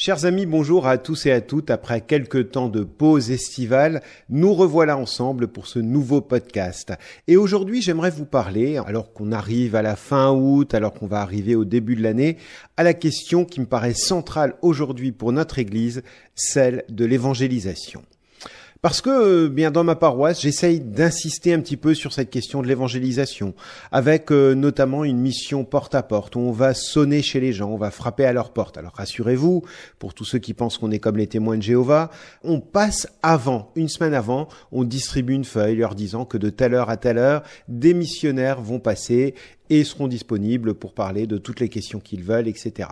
Chers amis, bonjour à tous et à toutes. Après quelques temps de pause estivale, nous revoilà ensemble pour ce nouveau podcast. Et aujourd'hui, j'aimerais vous parler, alors qu'on arrive à la fin août, alors qu'on va arriver au début de l'année, à la question qui me paraît centrale aujourd'hui pour notre Église, celle de l'évangélisation. Parce que euh, bien dans ma paroisse, j'essaye d'insister un petit peu sur cette question de l'évangélisation, avec euh, notamment une mission porte à porte où on va sonner chez les gens, on va frapper à leur porte. Alors rassurez-vous, pour tous ceux qui pensent qu'on est comme les témoins de Jéhovah, on passe avant, une semaine avant, on distribue une feuille leur disant que de telle heure à telle heure, des missionnaires vont passer et seront disponibles pour parler de toutes les questions qu'ils veulent, etc.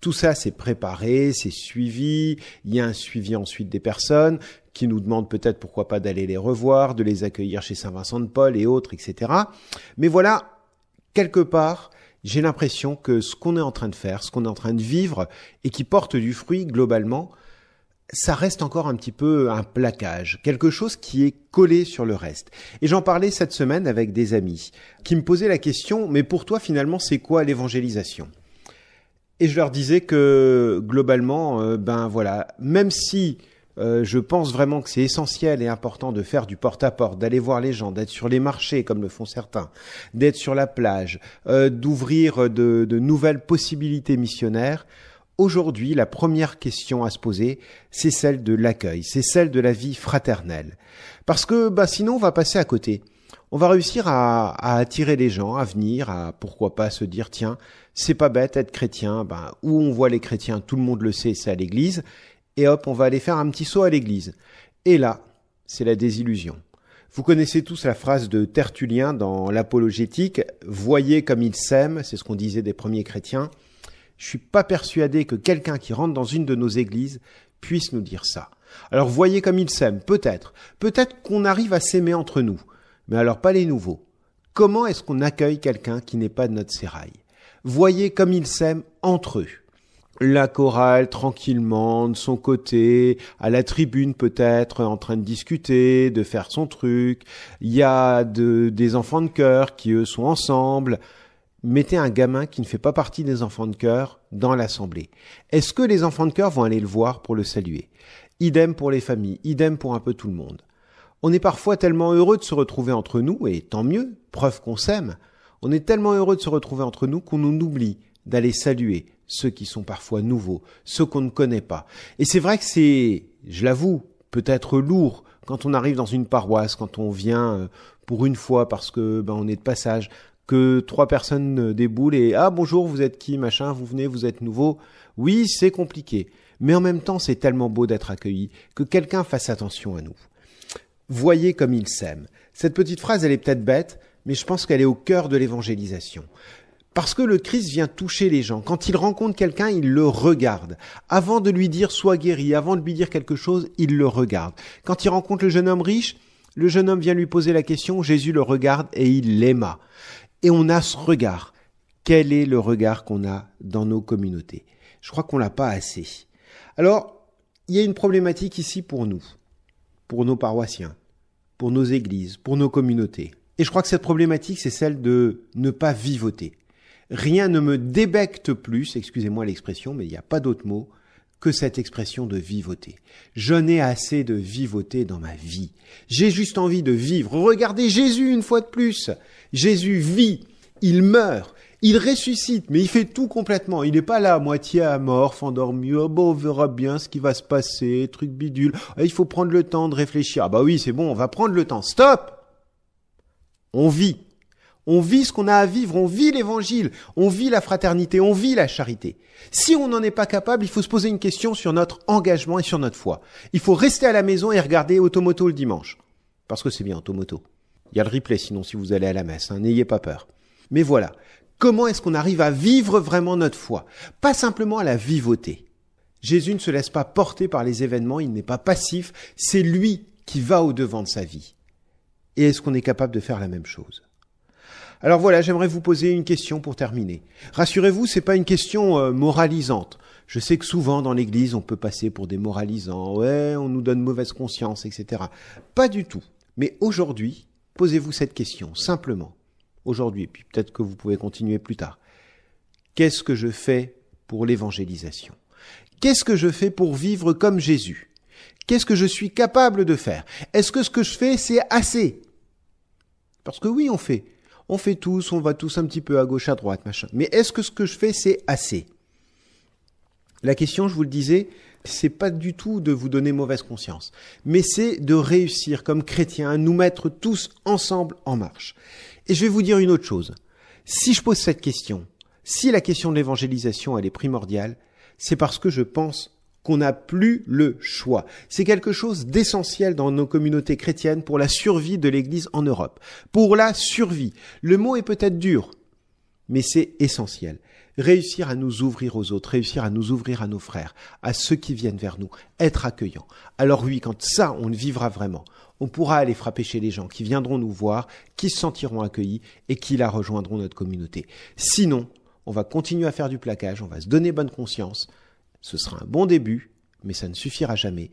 Tout ça, c'est préparé, c'est suivi, il y a un suivi ensuite des personnes qui nous demandent peut-être pourquoi pas d'aller les revoir, de les accueillir chez Saint-Vincent de Paul et autres, etc. Mais voilà, quelque part, j'ai l'impression que ce qu'on est en train de faire, ce qu'on est en train de vivre et qui porte du fruit globalement, ça reste encore un petit peu un plaquage, quelque chose qui est collé sur le reste. Et j'en parlais cette semaine avec des amis qui me posaient la question, mais pour toi finalement c'est quoi l'évangélisation Et je leur disais que globalement, euh, ben voilà, même si euh, je pense vraiment que c'est essentiel et important de faire du porte-à-porte, d'aller voir les gens, d'être sur les marchés comme le font certains, d'être sur la plage, euh, d'ouvrir de nouvelles possibilités missionnaires. Aujourd'hui, la première question à se poser, c'est celle de l'accueil, c'est celle de la vie fraternelle. Parce que bah, sinon, on va passer à côté. On va réussir à, attirer les gens, à venir, à pourquoi pas se dire, tiens, c'est pas bête être chrétien, bah, où on voit les chrétiens, tout le monde le sait, c'est à l'église, et hop, on va aller faire un petit saut à l'église. Et là, c'est la désillusion. Vous connaissez tous la phrase de Tertullien dans l'Apologétique, Voyez comme ils s'aiment, c'est ce qu'on disait des premiers chrétiens, je suis pas persuadé que quelqu'un qui rentre dans une de nos églises puisse nous dire ça. Alors voyez comme ils s'aiment, peut-être. Peut-être qu'on arrive à s'aimer entre nous. Mais alors pas les nouveaux. Comment est-ce qu'on accueille quelqu'un qui n'est pas de notre sérail Voyez comme ils s'aiment entre eux. La chorale tranquillement de son côté, à la tribune peut-être en train de discuter, de faire son truc. Il y a de, des enfants de chœur qui eux sont ensemble mettez un gamin qui ne fait pas partie des enfants de cœur dans l'assemblée. Est-ce que les enfants de cœur vont aller le voir pour le saluer Idem pour les familles, idem pour un peu tout le monde. On est parfois tellement heureux de se retrouver entre nous, et tant mieux, preuve qu'on s'aime, on est tellement heureux de se retrouver entre nous qu'on nous oublie d'aller saluer ceux qui sont parfois nouveaux, ceux qu'on ne connaît pas. Et c'est vrai que c'est, je l'avoue, peut-être lourd quand on arrive dans une paroisse, quand on vient euh, pour une fois parce que ben, on est de passage, que trois personnes euh, déboulent et ah bonjour, vous êtes qui, machin, vous venez, vous êtes nouveau. Oui, c'est compliqué. Mais en même temps, c'est tellement beau d'être accueilli que quelqu'un fasse attention à nous. Voyez comme il s'aime Cette petite phrase, elle est peut-être bête, mais je pense qu'elle est au cœur de l'évangélisation. Parce que le Christ vient toucher les gens. Quand il rencontre quelqu'un, il le regarde. Avant de lui dire sois guéri, avant de lui dire quelque chose, il le regarde. Quand il rencontre le jeune homme riche, le jeune homme vient lui poser la question, Jésus le regarde et il l'aima. Et on a ce regard. Quel est le regard qu'on a dans nos communautés Je crois qu'on l'a pas assez. Alors, il y a une problématique ici pour nous, pour nos paroissiens, pour nos églises, pour nos communautés. Et je crois que cette problématique, c'est celle de ne pas vivoter. Rien ne me débecte plus, excusez-moi l'expression, mais il n'y a pas d'autre mot, que cette expression de vivoter. Je n'ai assez de vivoter dans ma vie. J'ai juste envie de vivre. Regardez Jésus une fois de plus. Jésus vit, il meurt, il ressuscite, mais il fait tout complètement. Il n'est pas là, à moitié mort, endormi. Oh, bon, on verra bien ce qui va se passer, truc bidule. Ah, il faut prendre le temps de réfléchir. Ah bah oui, c'est bon, on va prendre le temps. Stop! On vit. On vit ce qu'on a à vivre, on vit l'évangile, on vit la fraternité, on vit la charité. Si on n'en est pas capable, il faut se poser une question sur notre engagement et sur notre foi. Il faut rester à la maison et regarder Automoto le dimanche. Parce que c'est bien Automoto. Il y a le replay sinon si vous allez à la messe, hein, n'ayez pas peur. Mais voilà, comment est-ce qu'on arrive à vivre vraiment notre foi Pas simplement à la vivoter. Jésus ne se laisse pas porter par les événements, il n'est pas passif, c'est lui qui va au devant de sa vie. Et est-ce qu'on est capable de faire la même chose alors voilà, j'aimerais vous poser une question pour terminer. Rassurez-vous, c'est pas une question euh, moralisante. Je sais que souvent dans l'église, on peut passer pour des moralisants. Ouais, on nous donne mauvaise conscience, etc. Pas du tout. Mais aujourd'hui, posez-vous cette question, simplement. Aujourd'hui, et puis peut-être que vous pouvez continuer plus tard. Qu'est-ce que je fais pour l'évangélisation? Qu'est-ce que je fais pour vivre comme Jésus? Qu'est-ce que je suis capable de faire? Est-ce que ce que je fais, c'est assez? Parce que oui, on fait on fait tous, on va tous un petit peu à gauche, à droite, machin. Mais est-ce que ce que je fais, c'est assez La question, je vous le disais, c'est pas du tout de vous donner mauvaise conscience, mais c'est de réussir comme chrétiens à nous mettre tous ensemble en marche. Et je vais vous dire une autre chose. Si je pose cette question, si la question de l'évangélisation, elle est primordiale, c'est parce que je pense qu'on n'a plus le choix. C'est quelque chose d'essentiel dans nos communautés chrétiennes pour la survie de l'Église en Europe. Pour la survie. Le mot est peut-être dur, mais c'est essentiel. Réussir à nous ouvrir aux autres, réussir à nous ouvrir à nos frères, à ceux qui viennent vers nous, être accueillants. Alors oui, quand ça, on le vivra vraiment, on pourra aller frapper chez les gens qui viendront nous voir, qui se sentiront accueillis et qui la rejoindront notre communauté. Sinon, on va continuer à faire du placage, on va se donner bonne conscience, ce sera un bon début, mais ça ne suffira jamais.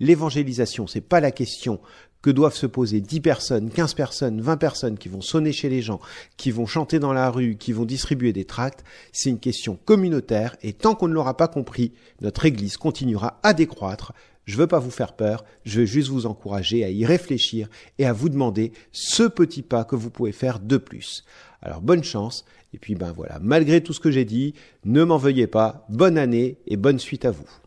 L'évangélisation, c'est pas la question que doivent se poser 10 personnes, 15 personnes, 20 personnes qui vont sonner chez les gens, qui vont chanter dans la rue, qui vont distribuer des tracts, c'est une question communautaire et tant qu'on ne l'aura pas compris, notre Église continuera à décroître. Je veux pas vous faire peur, je veux juste vous encourager à y réfléchir et à vous demander ce petit pas que vous pouvez faire de plus. Alors bonne chance, et puis ben voilà, malgré tout ce que j'ai dit, ne m'en veuillez pas, bonne année et bonne suite à vous.